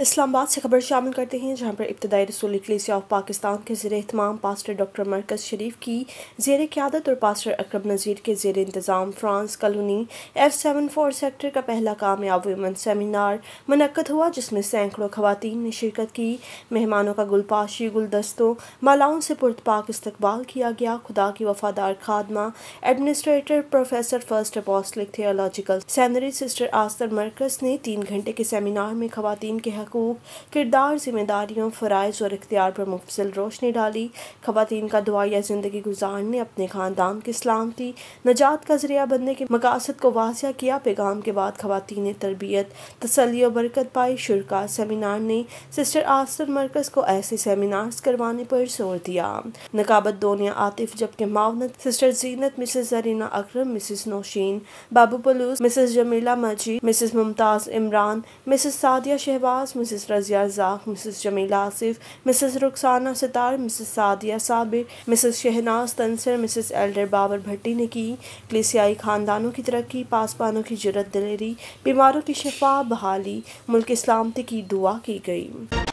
इस्लामाबाद से खबर शामिल करते हैं जहां पर इब्तदाई रसूल इकलीसिया ऑफ पाकिस्तान के जेर अहतमाम पास्टर डॉक्टर मरकज़ शरीफ की जेर क्यादत और पास्टर अक्रम नज़ीर के जेर इंतज़ाम France colony F seven four sector का पहला कामयाब वमन सेमिनार मनक़द हुआ जिसमें सैकड़ों खुवान ने शिरकत की मेहमानों का गुलपाशी गुलदस्तों मालाओं से पुरतपाक इस्तबाल किया गया खुदा की वफादार खादमा administrator professor first apostolic theological seminary sister आस्तर मरकज़ ने तीन घंटे के सेमिनार में खुवान के हक हकूक़ किरदार जिम्मेदारियों फ़रज़ और इख्तियार पर मुफसल रोशनी डाली ख़वातीन का दुआया ज़िंदगी गुजारने अपने ख़ानदान की सलामती नजात का ज़रिया बनने के मकासद को वाजिया किया पैगाम के बाद ने तरबियत तसली और बरकत पाई शुरा सेमिनार ने सिस्टर आस्तर मरकज़ को ऐसे सेमिनार्स करवाने पर जोर दिया नकाबत दोनिया आतिफ जबकि मावनत sister Zeenat Mrs Zarina Akram Mrs Nausheen Babu Paulus Mrs Jamila Majeed Mrs Mumtaz Imran Mrs Sadia Shahbaz Mrs Razia जाक Mrs Jamila Asif Mrs Rukhsana Sitar Mrs Sadia Sabir Mrs Shahnaz Tansar Mrs elder Babar Bhatti ने की क्लिसियाई ख़ानदानों की तरक्की पासबानों की जरत दलेरी बीमारों की शफा बहाली मुल्क सलामती की दुआ की गई